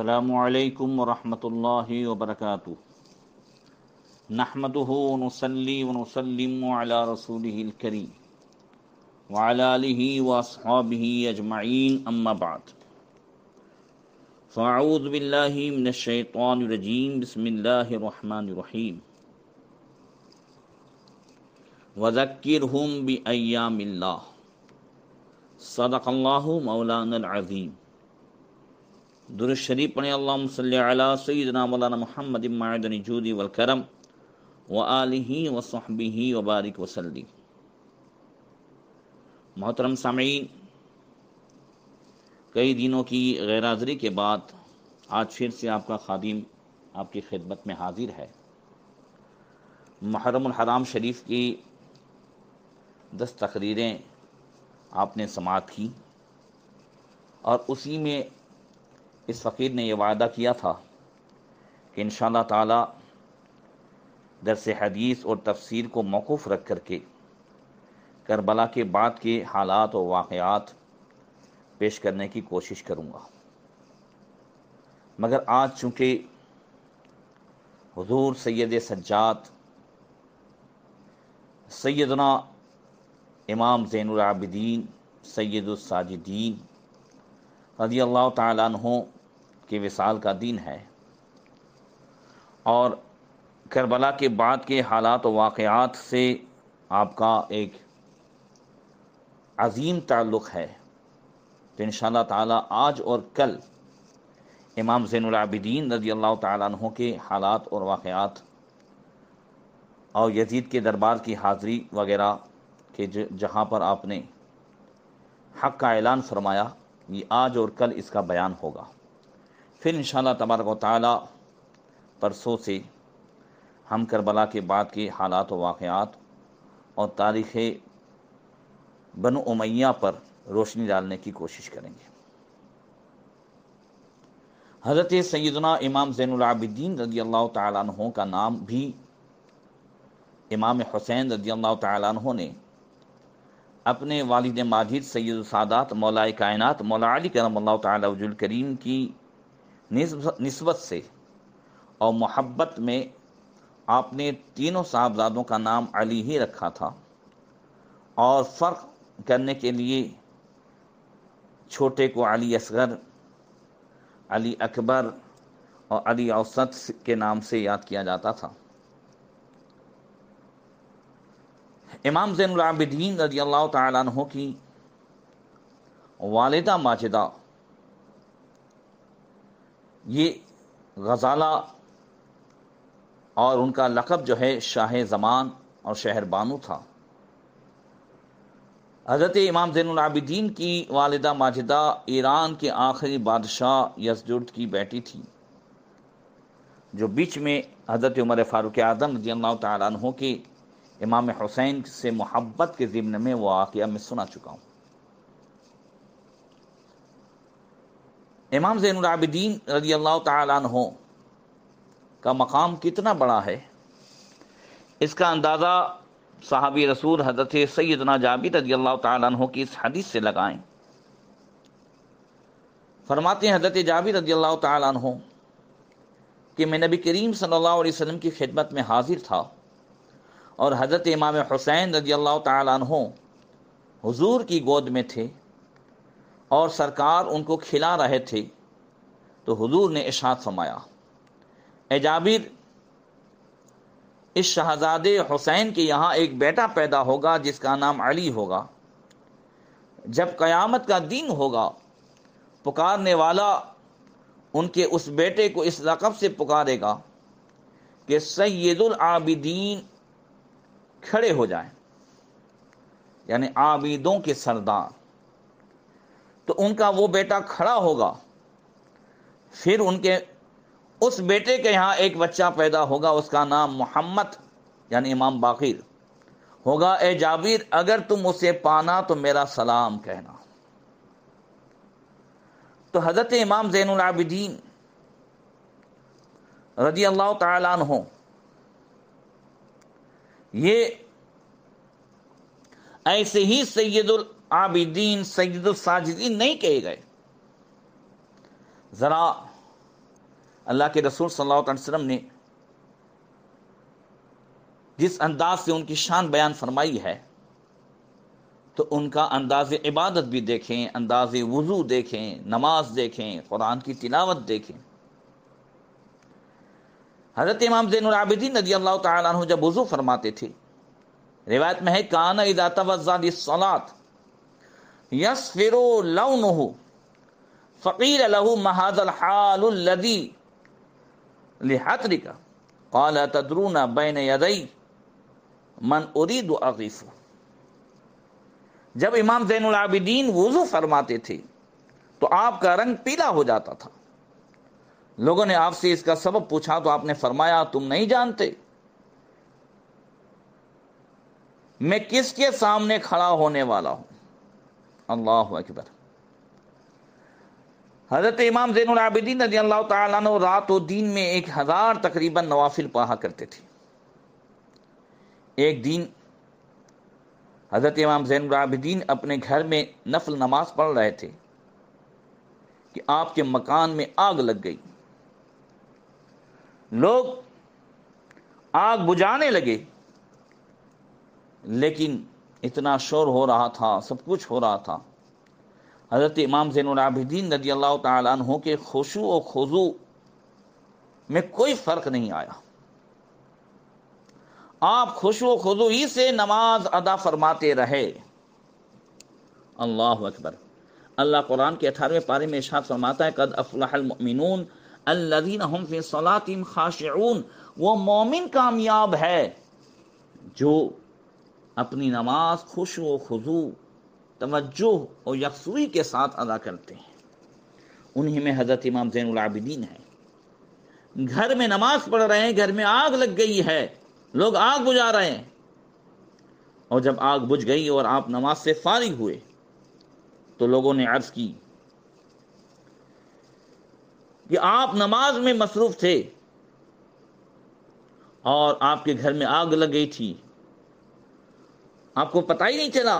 السلام عليكم ورحمة الله وبركاته نحمده ونصلي ونسلم على رسوله الكريم وعلى آله وأصحابه أجمعين أما بعد فأعوذ بالله من الشيطان الرجيم بسم الله الرحمن الرحيم وذكرهم بأيام الله صدق الله مولانا العظيم दुरुस्त शरीफ पढ़ें अल्लाम सैदना मौलाना मोहम्मद जूदी वलकरम व आलही व सहबी वबारक वसली मोहतरम सामीन कई दिनों की गैर हाज़री के बाद आज फिर से आपका खादिम आपकी खिदमत में हाजिर है महरम हराम शरीफ की दस तकरीरें आपने समाप्त की और उसी में इस फ़कीर ने यह वादा किया था कि इन ताला दरस हदीस और तफसीर को मौकूफ़ रख कर के करबला के बाद के हालात और वाक़ात पेश करने की कोशिश करूँगा मगर आज चूँकि हजूर सैद सज्जात सैदना इमाम ज़ैनआबदीन सैदुलसाजिदीन रजी अल्लाह तहों कि विसाल का दिन है और करबला के बाद के हालात और वाक़ात से आपका एक अजीम ताल्लुक़ है तो इन ताला आज और कल इमाम ज़ैनआबिदीन रजी अल्लाह तहों के हालात और वाक़ात और यजीद के दरबार की हाज़री वगैरह के जहाँ पर आपने हक़ का ऐलान फरमाया ये आज और कल इसका बयान होगा फिर इन शाह तबारक ताली परसों से हम करबला के बाद के हालात व वाक़ात और तारीख़ बन उमैया पर रोशनी डालने की कोशिश करेंगे हज़रत सैदना इमाम ज़ैनआबिद्दीन रजी अल्लाह तहों का नाम भी इमाम हुसैन रजी अल्लाह तहों ने अपने वालद माजिद सैद सादात मौलाए कायनत मौला अली करम अल्लाह तजुल करीम की नस्बत से और मोहब्बत में आपने तीनों साहबजादों का नाम अली ही रखा था और फ़र्क करने के लिए छोटे को अली असगर अली अकबर और अली औसत के नाम से याद किया जाता था इमाम जैनदीन रजी अल्लाह तहों की वालदा माजिदा ये गजाला और उनका लकब जो है शाह ज़मान और शहर बानो था हज़रत इमाम ज़ैनआबिदीन की वालदा माजिदा ईरान के आखिरी बादशाह यजजुर्द की बेटी थी जो बीच में हज़रत उमर फ़ारूक आदम जी अल्लाह के इमाम हुसैन से मोहब्बत के ज़िम्न में वो वाक़ मैं सुना चुका हूँ इमाम ज़ैनदीन रजी अल्लाह तहों का मकाम कितना बड़ा है इसका अंदाज़ा साहबी रसूल हजरत सैदना जाबिर रजी अल्लाह तहों की इस हदीस से लगाएं फरमाते हैं हजरत जाबिर रजी अल्लाह तहों कि मैं नबी करीम सल्लल्लाहु अलैहि वसल्लम की खिदमत में हाजिर था और हज़रत इमाम हुसैन रजी अल्लाह तहों हजूर की गोद में थे और सरकार उनको खिला रहे थे तो हुजूर ने इशात फरमाया एजाबिर इस शहजादे हुसैन के यहाँ एक बेटा पैदा होगा जिसका नाम अली होगा जब क़यामत का दिन होगा पुकारने वाला उनके उस बेटे को इस लकब से पुकारेगा कि सैदुल आबिदीन खड़े हो जाए यानी आबिदों के सरदार तो उनका वो बेटा खड़ा होगा फिर उनके उस बेटे के यहाँ एक बच्चा पैदा होगा उसका नाम मोहम्मद यानी इमाम बाकी होगा ए जाबीर अगर तुम उसे पाना तो मेरा सलाम कहना तो हज़रत इमाम जैनदीन रजी अल्लाह तन हो ये ऐसे ही सैदुल आबिदीन सैद साजिदीन नहीं कहे गए ज़रा अल्लाह के रसूल सल्लल्लाहु अलैहि वसल्लम ने जिस अंदाज से उनकी शान बयान फरमाई है तो उनका अंदाज इबादत भी देखें अंदाज वज़ू देखें नमाज देखें कुरान की तिलावत देखें हज़रत इमाम आबिदीन नदी अल्लाह तुम जब वज़ू फरमाते थे रिवायत में है काना इजातवजाद सलात यस फिरो लवन हो फ़कीर लहू महाजल हालदी लिहातरी का कौल तद्रूना बैन यदई मन उरीद अकीफ़ जब इमाम जैनदीन वज़ू फरमाते थे तो आपका रंग पीला हो जाता था लोगों ने आपसे इसका सबब पूछा तो आपने फरमाया तुम नहीं जानते मैं किसके सामने खड़ा होने वाला हूं अल्लाह अकबर हज़रत इमाम जैनआबिदीन रजी अल्लाह तु रात और दिन में एक हज़ार तकरीबन नवाफिल पढ़ा करते थे एक दिन हज़रत इमाम जैनआबिदीन अपने घर में नफल नमाज पढ़ रहे थे कि आपके मकान में आग लग गई लोग आग बुझाने लगे लेकिन इतना शोर हो रहा था सब कुछ हो रहा था हज़रत इमाम जैनदीन नदी अल्लाह तहों के खुशु और खुजू में कोई फ़र्क नहीं आया आप खुशु खजू ही से नमाज अदा फरमाते रहे अल्लाह अकबर अल्लाह कुरान के अठारहवें पारे में इशाद फरमाता है कद अफलामिन अल्लादीन हम फिर सलातिम खाशन वो मोमिन कामयाब है जो अपनी नमाज खुश व खजू तवज्जो और यकसुई के साथ अदा करते हैं उन्हीं में हज़रत इमाम जैनदीन है घर में नमाज पढ़ रहे हैं घर में आग लग गई है लोग आग बुझा रहे हैं और जब आग बुझ गई और आप नमाज से फारिग हुए तो लोगों ने अर्ज की कि आप नमाज में मसरूफ थे और आपके घर में आग लग गई थी आपको पता ही नहीं चला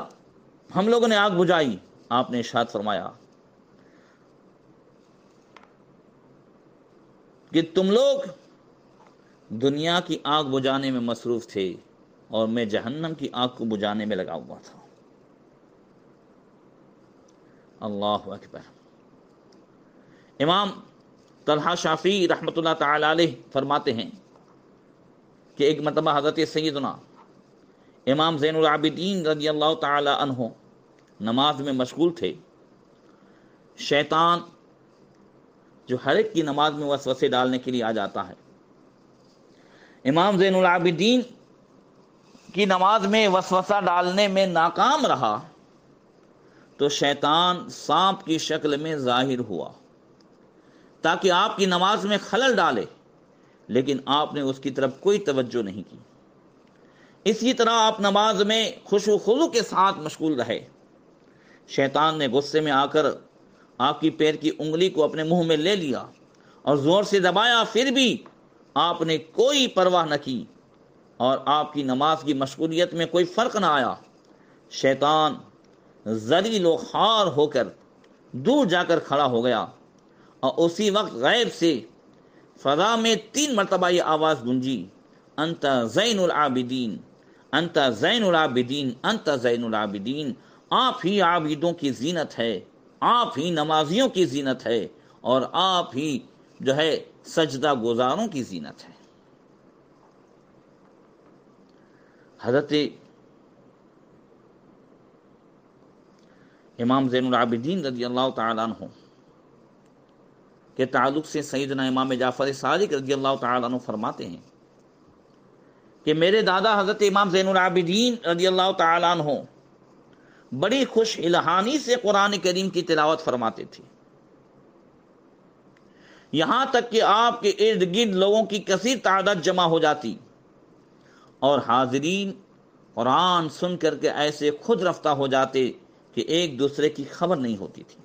हम लोगों ने आग बुझाई आपने इशाद फरमाया कि तुम लोग दुनिया की आग बुझाने में मसरूफ थे और मैं जहन्नम की आग को बुझाने में लगा हुआ था अल्लाह अकबर इमाम तलहा शाफी रहमत ताला फरमाते हैं कि एक मतबा हज़रत सैदना इमाम आबिदीन रजी अल्लाह तहो नमाज में मशगूल थे शैतान जो हर एक की नमाज में वसवसे डालने के लिए आ जाता है इमाम आबिदीन की नमाज में वसवसा डालने में नाकाम रहा तो शैतान सांप की शक्ल में जाहिर हुआ ताकि आपकी नमाज में खलल डाले लेकिन आपने उसकी तरफ कोई तवज्जो नहीं की इसी तरह आप नमाज में खुश के साथ मशगूल रहे शैतान ने गुस्से में आकर आपकी पैर की उंगली को अपने मुंह में ले लिया और ज़ोर से दबाया फिर भी आपने कोई परवाह न की और आपकी नमाज की मशगूलियत में कोई फ़र्क ना आया शैतान जरील खार होकर दूर जाकर खड़ा हो गया और उसी वक्त गैब से फ़जा में तीन मरतबा ये आवाज़ गुंजी अंत जैन आबिदीन अंता अंत अंता जैनदीन आप ही आबिदों की जीनत है आप ही नमाजियों की जीनत है और आप ही जो है सजदा गुजारों की जीनत है हजरत इमाम जैनदीन रजी अल्लाह तु के ताल्लुक से सईदना इमाम जाफ़र सारिक रजी अल्लाह तु फरमाते हैं कि मेरे दादा हज़रत इमाम जैनदीन रजी अल्लाह तन हो बड़ी खुश इलाहानी से कुरान करीम की तिलावत फरमाते थे यहां तक कि आपके इर्द गिर्द लोगों की कसी तादाद जमा हो जाती और हाजरीन कुरान सुन करके ऐसे खुद रफ्ता हो जाते कि एक दूसरे की खबर नहीं होती थी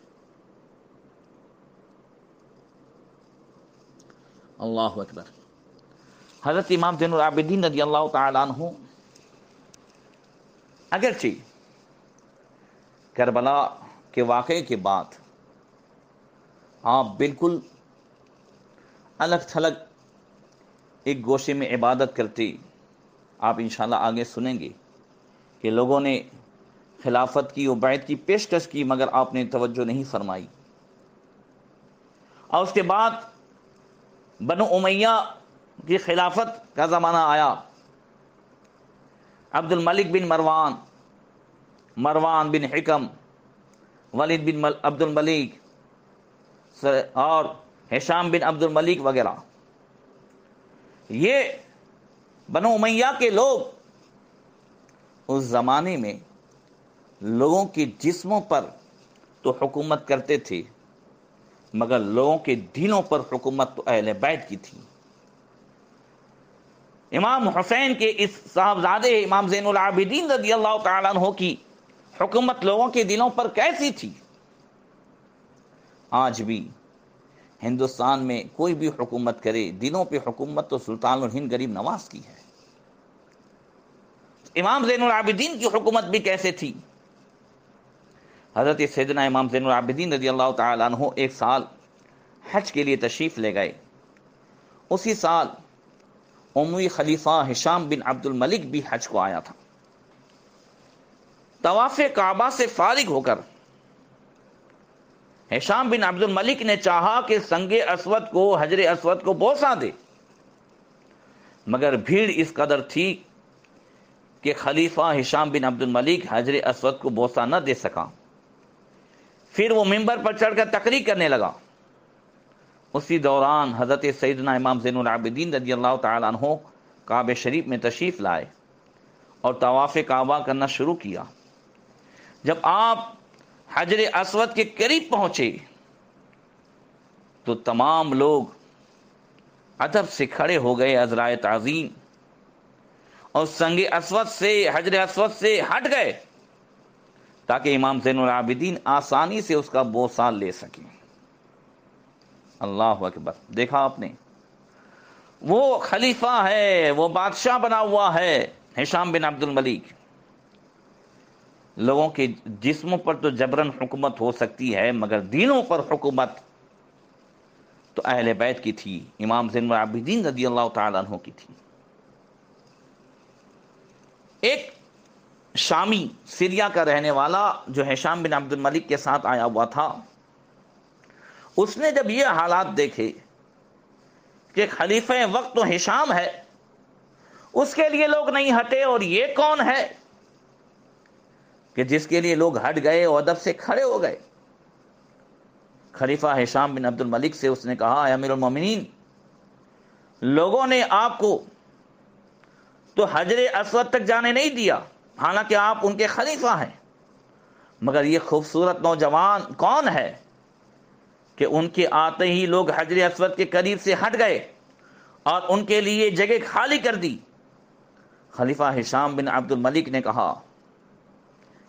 अल्लाह अकबर हज़रत इमाम जैन आबिदीन नदी अल्लाह अगर ची करबला के वाक़े के बाद आप बिल्कुल अलग थलग एक गोशे में इबादत करते आप इन आगे सुनेंगे कि लोगों ने खिलाफत की वैत की पेशकश की मगर आपने तवज्जो नहीं फरमाई और उसके बाद बनो उमैया की खिलाफत का ज़माना आया अब्दुल मलिक बिन मरवान मरवान बिन हिकम वलीद बिन मल, अब्दुल मलिक और हिशाम बिन अब्दुल मलिक वगैरह ये बनो उमैया के लोग उस ज़माने में लोगों के जिस्मों पर तो हुकूमत करते थे मगर लोगों के दिलों पर हुकूमत तो अहल बैत की थी इमाम हुसैन के इस साहबजादे इमाम जैनदीन रजी अल्लाह तहों की हुकूमत लोगों के दिलों पर कैसी थी आज भी हिंदुस्तान में कोई भी हुकूमत करे दिलों पे हुकूमत तो सुल्तान और हिंद गरीब नवाज की है इमाम जैनदीन की हुकूमत भी कैसे थी हज़रत सैदना इमाम जैनदीन रजी अल्लाह तहों एक साल हज के लिए तशरीफ़ ले गए उसी साल उमवी खलीफा हिशाम बिन अब्दुल मलिक भी हज को आया था तवाफ़ काबा से फारिग होकर हिशाम बिन अब्दुल मलिक ने चाहा कि संगे असवद को हजर असवद को बोसा दे मगर भीड़ इस कदर थी कि खलीफा Hisham bin Abdul Malik Hajar Aswad को बोसा न दे सका फिर वो मिंबर पर चढ़कर तकरीर करने लगा उसी दौरान हज़रत सैदना इमाम ज़ैनआबद्दीन रदी अल्लाह तहों काब शरीफ में तशरीफ़ लाए और तवाफ़ काबा करना शुरू किया जब आप हजर असवद के करीब पहुँचे तो तमाम लोग अदब से खड़े हो गए अजराए तज़ीम और संग असवद से हजर असवद से हट गए ताकि इमाम ज़ैनआबद्दीन आसानी से उसका बोसाल ले सकें अल्लाह अकबर देखा आपने वो खलीफा है वो बादशाह बना हुआ है हिशाम बिन अब्दुल मलिक लोगों के जिस्मों पर तो जबरन हुकूमत हो सकती है मगर दिनों पर हुकूमत तो अहल बैत की थी इमाम जिन आबिदीन नदी अल्लाह तु की थी एक शामी सीरिया का रहने वाला जो है शाम बिन अब्दुल मलिक के साथ आया हुआ था उसने जब ये हालात देखे कि खलीफे वक्त तो हिशाम है उसके लिए लोग नहीं हटे और ये कौन है कि जिसके लिए लोग हट गए और अदब से खड़े हो गए खलीफा हिशाम बिन अब्दुल मलिक से उसने कहा अमीर उमिन लोगों ने आपको तो हजर असवद तक जाने नहीं दिया हालांकि आप उनके खलीफा हैं मगर ये खूबसूरत नौजवान कौन है कि उनके आते ही लोग हजर असवद के करीब से हट गए और उनके लिए जगह खाली कर दी खलीफा हिशाम बिन अब्दुल मलिक ने कहा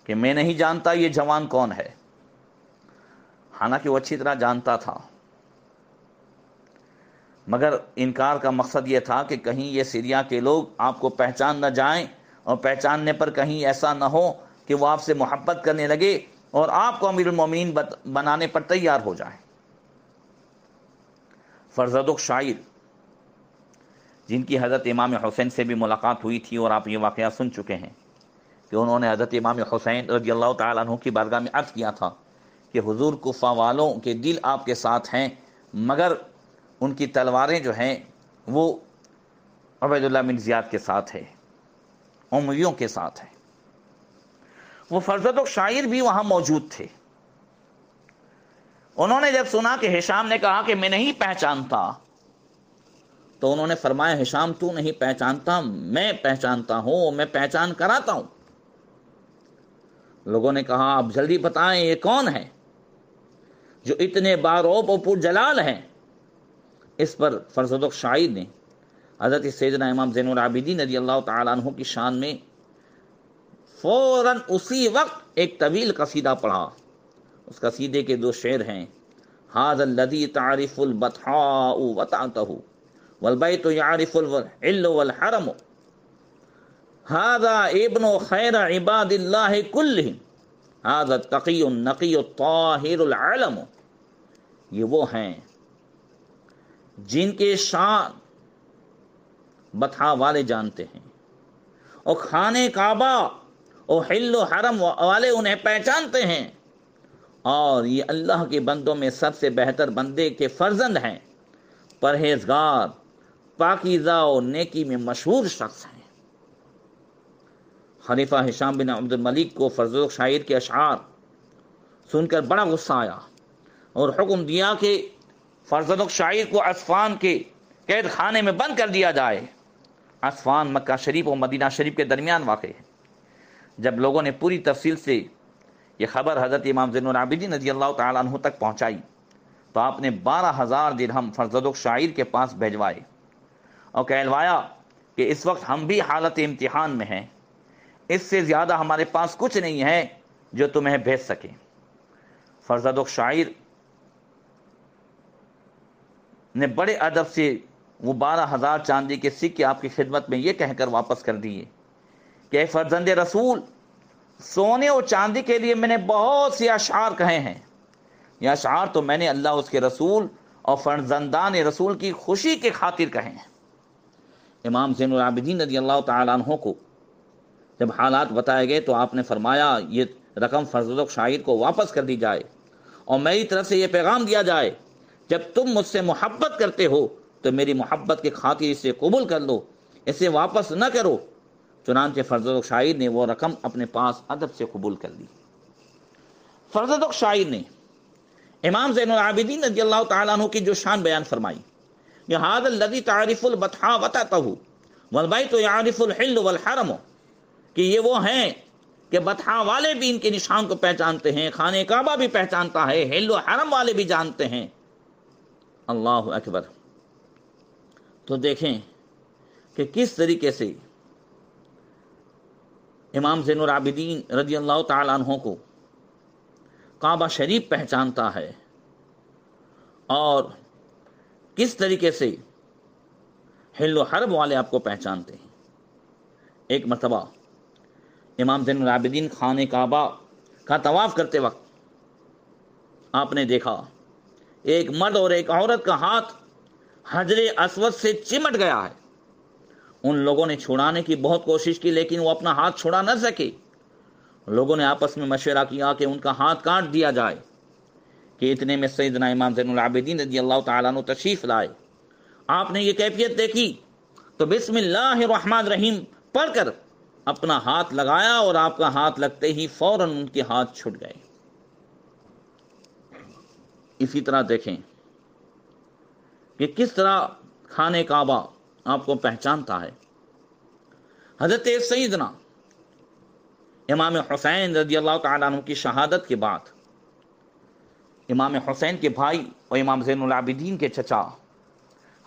कि मैं नहीं जानता ये जवान कौन है हालांकि वो अच्छी तरह जानता था मगर इनकार का मकसद ये था कि कहीं ये सीरिया के लोग आपको पहचान न जाए और पहचानने पर कहीं ऐसा ना हो कि वो आपसे मोहब्बत करने लगे और आपको अमीर उमिन बनाने पर तैयार हो जाए फरजद शाइर जिनकी हज़रत इमाम हुसैन से भी मुलाकात हुई थी और आप ये वाक़ सुन चुके हैं कि उन्होंने हज़रत इमाम हुसैन रजी अल्लाह तु की बारगाह में अर्ज़ किया था कि हज़ूर कुफ़ा वालों के दिल आपके साथ हैं मगर उनकी तलवारें जो हैं वो अबैदुल्ला बिन ज़ियाद के साथ है उमवियों के साथ है वो फरजद शायर भी वहाँ मौजूद थे उन्होंने जब सुना कि हिशाम ने कहा कि मैं नहीं पहचानता तो उन्होंने फरमाया हिशाम तू नहीं पहचानता मैं पहचानता हूं मैं पहचान कराता हूं लोगों ने कहा आप जल्दी बताएं ये कौन है जो इतने बारोप और जलाल हैं इस पर फरजद शाहिद ने हज़रत सैदना इमाम जैन आबिदी रजी अल्लाह तु की शान में फ़ौर उसी वक्त एक तवील कसीदा पढ़ा उस कसीदे के दो शेर हैं हाज लदी तारिफ़ुलबतहा वलबई तो यारिफ़ुलहरम हाजा इबन खैर इबादिल्ला कुल ये वो हैं जिनके शान बथा वाले जानते हैं और खाने काबा और हिल्लो हरम वाले उन्हें पहचानते हैं और ये अल्लाह के बंदों में सबसे बेहतर बंदे के फर्जंद हैं परहेजगार पाकिज़ा और नेकी में मशहूर शख्स हैं हनीफा हिशाम बिन अब्दुल मलिक को फजल शायर के अशार सुनकर बड़ा गुस्सा आया और हुक्म दिया कि फजल शायर को अफफान के कैद खाने में बंद कर दिया जाए अफफान मक्का शरीफ और मदीना शरीफ के दरमियान वाक़ है जब लोगों ने पूरी तफसील से ये खबर हज़रत इमाम ज़ैनआबिदीन रजी अल्लाह तु तक पहुँचाई तो आपने बारह हज़ार दिन हम फर्जद शाइर के पास भेजवाए और कहलवाया कि इस वक्त हम भी हालत इम्तिहान में हैं इससे ज़्यादा हमारे पास कुछ नहीं है जो तुम्हें भेज सके फरजदुख शाइर ने बड़े अदब से वो बारह हज़ार चांदी के सिक्के आपकी खिदमत में ये कहकर वापस कर दिए कि फर्जंद रसूल सोने और चांदी के लिए मैंने बहुत से अशार कहे हैं यह अशार तो मैंने अल्लाह उसके रसूल और फर्जंदान रसूल की खुशी के खातिर कहे हैं इमाम जैनदीन नदी अल्लाह तहों को जब हालात बताए गए तो आपने फरमाया ये रकम फजल शाहिर को वापस कर दी जाए और मेरी तरफ से यह पैगाम दिया जाए जब तुम मुझसे मोहब्बत करते हो तो मेरी मोहब्बत के खातिर इसे कबूल कर लो इसे वापस न करो चुनानचे फरजत शाहिर ने वो रकम अपने पास अदब से कबूल कर ली फर्जत शाहिर ने इमाम जैन रजी अल्लाह तु की जो शान बयान फरमाई यहाद लदी तारिफुलबतहा वता वलबाई तो यारिफुल हरम कि ये वो हैं कि बतहा वाले भी इनके निशान को पहचानते हैं खाने काबा भी पहचानता है हिल हरम वाले भी जानते हैं अल्लाह अकबर तो देखें कि किस तरीके से इमाम जैनिदीन रजी अल्लाह तहों को काबा शरीफ पहचानता है और किस तरीके से हिल्लो हरब वाले आपको पहचानते हैं एक मरतबा इमाम जैन आबिदीन खान काबा का तवाफ़ करते वक्त आपने देखा एक मर्द और एक औरत का हाथ हजरे असवद से चिमट गया है उन लोगों ने छुड़ाने की बहुत कोशिश की लेकिन वो अपना हाथ छुड़ा न सके लोगों ने आपस में मशवरा किया कि उनका हाथ काट दिया जाए कि इतने में सैदना इमाम जैनदीन रजी अल्लाह तु तशरीफ़ लाए आपने ये कैफियत देखी तो बिस्मिल्लाहमान रहीम पढ़कर अपना हाथ लगाया और आपका हाथ लगते ही फौरन उनके हाथ छुट गए इसी तरह देखें कि किस तरह खाने काबा आपको पहचानता है हजरत सईदना इमाम हुसैन रजी अल्लाह तु की शहादत के बाद इमाम हुसैन के भाई और इमाम जैनदीन के चचा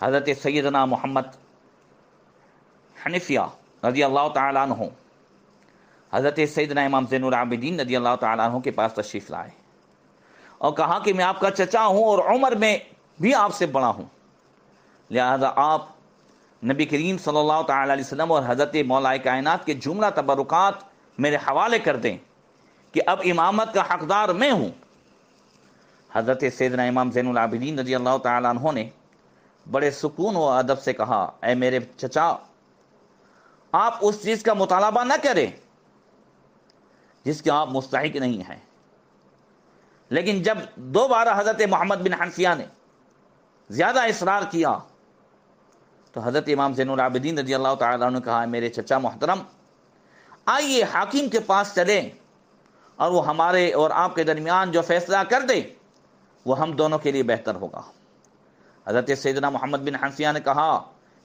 हजरत सैदना मोहम्मद हनीफिया रजी अल्लाह तु हजरत सैदना इमाम जैनदीन रजी अल्लाह तु के पास तशरीफ़ लाए और कहा कि मैं आपका चचा हूँ और उम्र में भी आपसे बड़ा हूँ लिहाजा आप नबी करीम सल्लल्लाहु अलैहि वसल्लम और हज़रत मौलाए कायनात के जुमला तबरक़ात मेरे हवाले कर दें कि अब इमामत का हकदार मैं हूँ हज़रत सैदना इमाम जैनआबिदीन रजी अल्लाह तहों ने बड़े सुकून व अदब से कहा ए मेरे चचा आप उस चीज़ का मुतालबा ना करें जिसके आप मुस्तक नहीं हैं लेकिन जब दोबारा हज़रत मोहम्मद बिन हंसिया ने ज़्यादा इसरार किया तो हज़रत इमाम जैनआबदीन रजी अल्लाह तुम ने कहा मेरे चचा मोहतरम आइए हाकिम के पास चलें और वो हमारे और आपके दरमियान जो फैसला कर दे वो हम दोनों के लिए बेहतर होगा हज़रत सैदना मोहम्मद बिन हंसिया ने कहा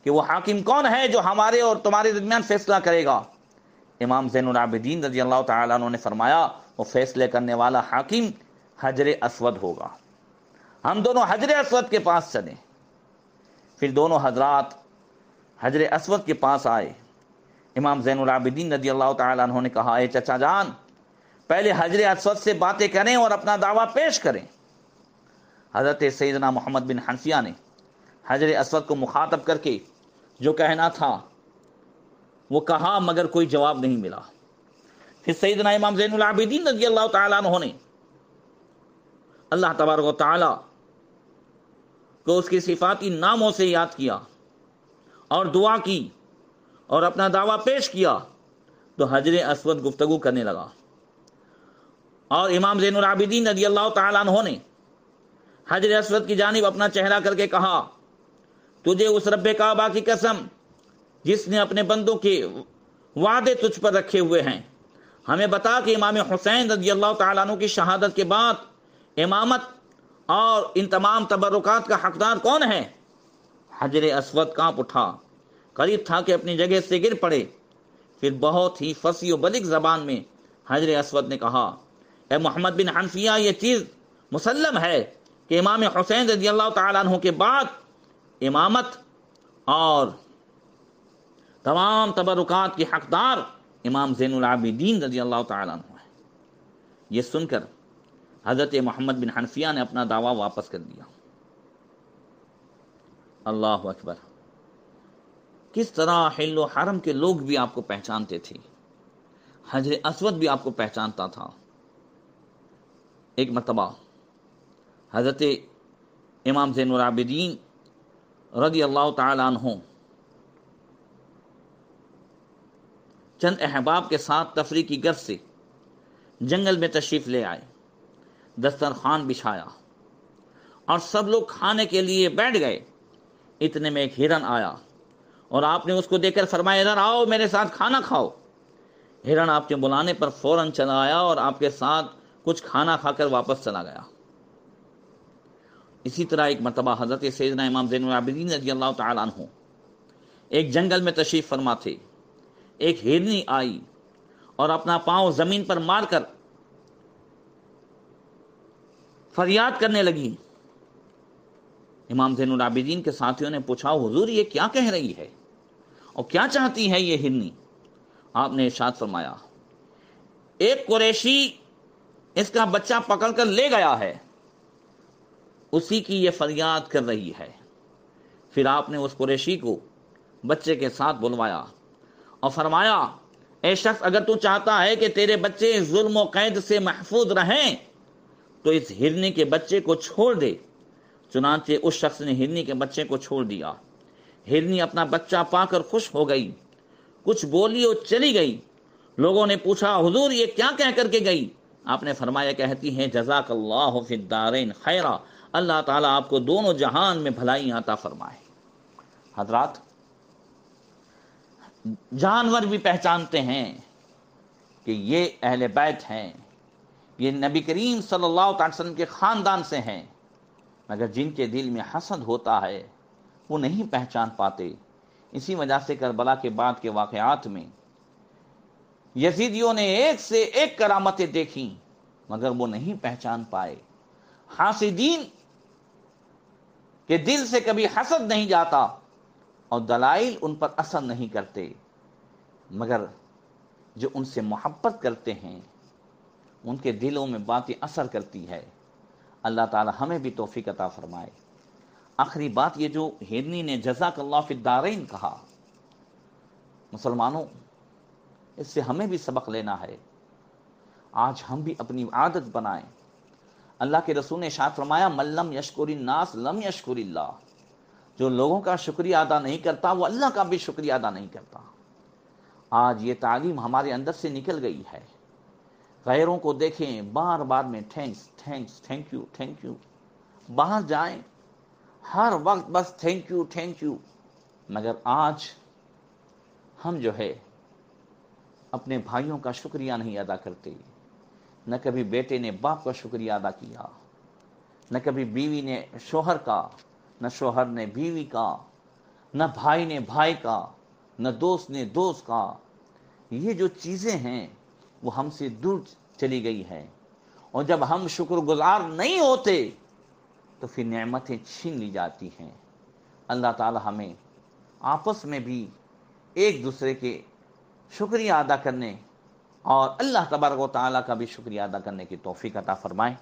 कि वो हाकिम कौन है जो हमारे और तुम्हारे दरमियान फैसला करेगा इमाम जैनआबदीन रजी अल्लाह तुम ने फरमाया वो फैसले करने वाला हाकिम हजर असवद होगा हम दोनों हजर असवद के पास चलें फिर दोनों हजरात हजर असवद के पास आए इमाम जैनदीन नदी अल्लाह तहों ने कहा ए चचा जान पहले हजर असवद से बातें करें और अपना दावा पेश करें हज़रत सैदना मोहम्मद बिन हंसिया ने हजर असवद को मुखातब करके जो कहना था वो कहा मगर कोई जवाब नहीं मिला फिर सैदना इमाम जैन जैनदीन नदी अल्लाह तहों ने अल्लाह तबारक को उसके सिफाती नामों से याद किया और दुआ की और अपना दावा पेश किया तो हजर असवद गुफ्तगु करने लगा और इमाम जैन आबिदीन अल्लाह तहों ने हजर असवद की जानब अपना चेहरा करके कहा तुझे उस रब्बे काबा की कसम जिसने अपने बंदों के वादे तुझ पर रखे हुए हैं हमें बता कि इमाम हुसैन रजी अल्लाह तु की शहादत के बाद इमामत और इन तमाम तबरुक का हकदार कौन है हजर असवद कांप उठा करीब था कि अपनी जगह से गिर पड़े फिर बहुत ही फसी और बलिक जबान में हजर असवद ने कहा ए मोहम्मद बिन हनफिया ये चीज़ मुसलम है कि इमाम हुसैन रजी अल्लाह तु के बाद इमामत और तमाम तबरुक के हकदार इमाम जैन आबिदीन रजी अल्लाह तु है ये सुनकर हज़रत मोहम्मद बिन हनफिया ने अपना दावा वापस कर दिया अल्लाह अकबर किस तरह हिल हरम के लोग भी आपको पहचानते थे हजर असवद भी आपको पहचानता था एक मरतबा हज़रत इमाम जैनदीन रदी अल्लाह तहों चंद अहबाब के साथ तफरी की गर्ज से जंगल में तशरीफ़ ले आए दस्तरखान बिछाया और सब लोग खाने के लिए बैठ गए इतने में एक हिरन आया और आपने उसको देखकर फरमाया इधर आओ मेरे साथ खाना खाओ हिरन आपके बुलाने पर फौरन चला आया और आपके साथ कुछ खाना खाकर वापस चला गया इसी तरह एक मरतबा हजरत सैदना इमाम जैन आबिदीन रजी तु एक जंगल में तशरीफ़ फरमा थे एक हिरनी आई और अपना पांव ज़मीन पर मारकर फरियाद करने लगी इमाम जैन के साथियों ने पूछा हुजूर ये क्या कह रही है और क्या चाहती है ये हिरनी आपने इशाद फरमाया एक कुरेशी इसका बच्चा पकड़ कर ले गया है उसी की ये फरियाद कर रही है फिर आपने उस कुरेशी को बच्चे के साथ बुलवाया और फरमाया ए शख्स अगर तू चाहता है कि तेरे बच्चे जुल्म कैद से महफूज रहें तो इस हिरनी के बच्चे को छोड़ दे चुनाचे उस शख्स ने हिरनी के बच्चे को छोड़ दिया हिरनी अपना बच्चा पाकर खुश हो गई कुछ बोली और चली गई लोगों ने पूछा हुजूर ये क्या कह करके गई आपने फरमाया कहती हैं जजाक अल्लाह फिदारन खैरा अल्लाह ताला आपको दोनों जहान में भलाई आता फरमाए हजरात जानवर भी पहचानते हैं कि ये अहले बैत हैं ये नबी करीम सल्लल्लाहु अलैहि वसल्लम के ख़ानदान से हैं मगर जिनके दिल में हसद होता है वो नहीं पहचान पाते इसी वजह से करबला के बाद के वाक़ में यजीदियों ने एक से एक करामतें देखी मगर वो नहीं पहचान पाए हासिदीन के दिल से कभी हसद नहीं जाता और दलाइल उन पर असर नहीं करते मगर जो उनसे मोहब्बत करते हैं उनके दिलों में बातें असर करती है अल्लाह ताला हमें भी तोफ़ी अता फ़रमाए आखिरी बात ये जो हिरनी ने जजाक अल्लाह फ़िदारैन कहा मुसलमानों इससे हमें भी सबक लेना है आज हम भी अपनी आदत बनाएं अल्लाह के रसूल ने शाद फरमाया मल्लम यशकुरी नास लम यशकुरी जो लोगों का शुक्रिया अदा नहीं करता वो अल्लाह का भी शुक्रिया अदा नहीं करता आज ये तालीम हमारे अंदर से निकल गई है गैरों को देखें बार बार में thanks thanks thank you thank you बाहर जाएं हर वक्त बस थैंक यू थैंक यू मगर आज हम जो है अपने भाइयों का शुक्रिया नहीं अदा करते न कभी बेटे ने बाप का शुक्रिया अदा किया न कभी बीवी ने शोहर का न शोहर ने बीवी का न भाई ने भाई का न दोस्त ने दोस्त का ये जो चीज़ें हैं वो हमसे दूर चली गई है और जब हम शुक्रगुजार नहीं होते तो फिर नेमतें छीन ली जाती हैं अल्लाह ताला हमें आपस में भी एक दूसरे के शुक्रिया अदा करने और अल्लाह तबारक ताली का भी शुक्रिया अदा करने की तोफ़ी अता फ़रमाएँ